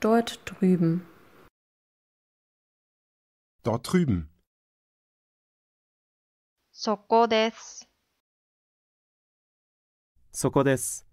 Dort drüben. Dort drüben. そこです。そこです。